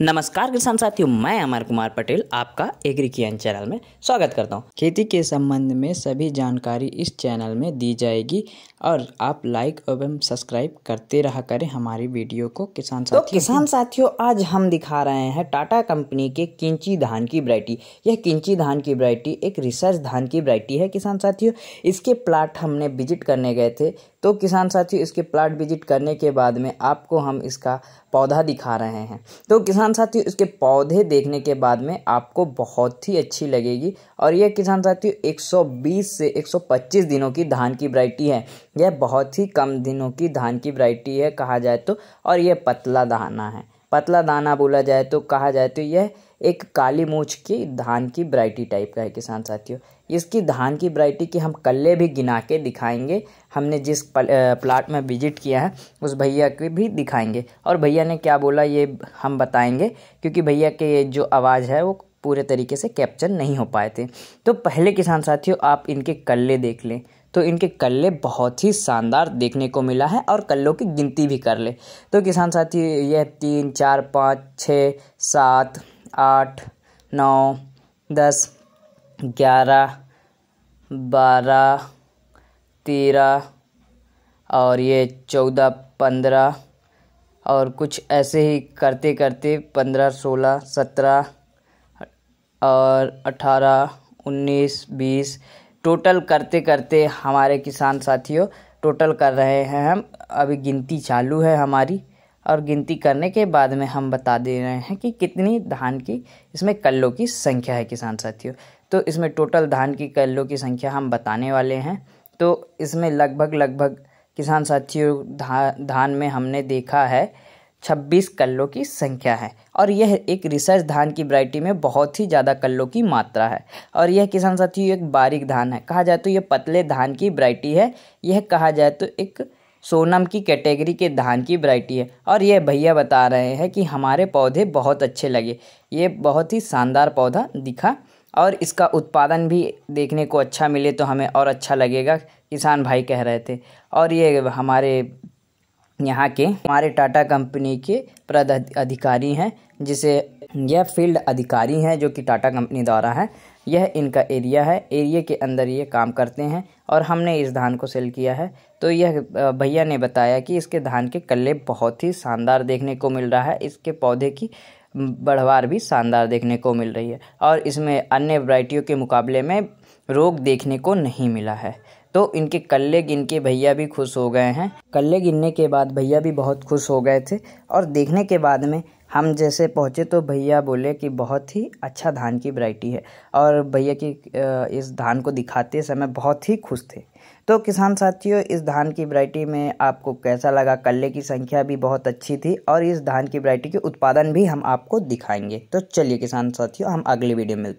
नमस्कार किसान साथियों मैं अमर कुमार पटेल आपका एग्री चैनल में स्वागत करता हूं खेती के संबंध में सभी जानकारी इस चैनल में दी जाएगी और आप लाइक एवं सब्सक्राइब करते रहा करें हमारी वीडियो को किसान तो साथियों तो किसान साथियों आज हम दिखा रहे हैं टाटा कंपनी के किंची धान की वरायटी यह किंची धान की वरायटी एक रिसर्च धान की वरायटी है किसान साथियों इसके प्लाट हमने विजिट करने गए थे तो किसान साथी इसके प्लाट विजिट करने के बाद में आपको हम इसका पौधा दिखा रहे हैं तो किसान साथी उसके पौधे देखने के बाद में आपको बहुत ही अच्छी लगेगी और यह किसान साथी 120 से 125 दिनों की धान की वरायटी है यह बहुत ही कम दिनों की धान की वरायटी है कहा जाए तो और यह पतला दाना है पतला दाना बोला जाए तो कहा जाए तो यह एक काली मूछ की धान की ब्राइटी टाइप का है किसान साथियों इसकी धान की ब्राइटी की हम कल्ले भी गिना के दिखाएंगे हमने जिस प्लाट में विजिट किया है उस भैया के भी दिखाएंगे और भैया ने क्या बोला ये हम बताएंगे क्योंकि भैया के जो आवाज़ है वो पूरे तरीके से कैप्चर नहीं हो पाए थे तो पहले किसान साथियों आप इनके कल्ले देख लें तो इनके कल्ले बहुत ही शानदार देखने को मिला है और कल्लों की गिनती भी कर ले तो किसान साथी यह तीन चार पाँच छः सात आठ नौ दस ग्यारह बारह तेरह और ये चौदह पंद्रह और कुछ ऐसे ही करते करते पंद्रह सोलह सत्रह और अठारह उन्नीस बीस टोटल करते करते हमारे किसान साथियों टोटल कर रहे हैं हम अभी गिनती चालू है हमारी और गिनती करने के बाद में हम बता दे रहे हैं कि कितनी धान की इसमें कल्लों की संख्या है किसान साथियों तो इसमें टोटल धान की कल्लों की संख्या हम बताने वाले हैं तो इसमें लगभग लगभग किसान साथियों धा धान में हमने देखा है छब्बीस कल्लों की संख्या है और यह एक रिसर्च धान की वरायटी में बहुत ही ज़्यादा कल्लों की मात्रा है और यह किसान साथियों एक बारीक धान है कहा जाए तो यह पतले धान की वरायटी है यह कहा जाए तो एक सोनम की कैटेगरी के धान की वरायटी है और यह भैया बता रहे हैं कि हमारे पौधे बहुत अच्छे लगे ये बहुत ही शानदार पौधा दिखा और इसका उत्पादन भी देखने को अच्छा मिले तो हमें और अच्छा लगेगा किसान भाई कह रहे थे और ये हमारे यहाँ के हमारे टाटा कंपनी के प्रद अधिकारी हैं जिसे यह फील्ड अधिकारी हैं जो कि टाटा कंपनी द्वारा है यह इनका एरिया है एरिया के अंदर ये काम करते हैं और हमने इस धान को सेल किया है तो यह भैया ने बताया कि इसके धान के कल्ले बहुत ही शानदार देखने को मिल रहा है इसके पौधे की बढ़वार भी शानदार देखने को मिल रही है और इसमें अन्य वराइटियों के मुकाबले में रोग देखने को नहीं मिला है तो इनके कल्ले गिन के भैया भी खुश हो गए हैं कल्ले गिनने के बाद भैया भी बहुत खुश हो गए थे और देखने के बाद में हम जैसे पहुँचे तो भैया बोले कि बहुत ही अच्छा धान की वैरायटी है और भैया की इस धान को दिखाते समय बहुत ही खुश थे तो किसान साथियों इस धान की वैरायटी में आपको कैसा लगा कल्ले की संख्या भी बहुत अच्छी थी और इस धान की वैरायटी के उत्पादन भी हम आपको दिखाएंगे तो चलिए किसान साथियों हम अगली वीडियो में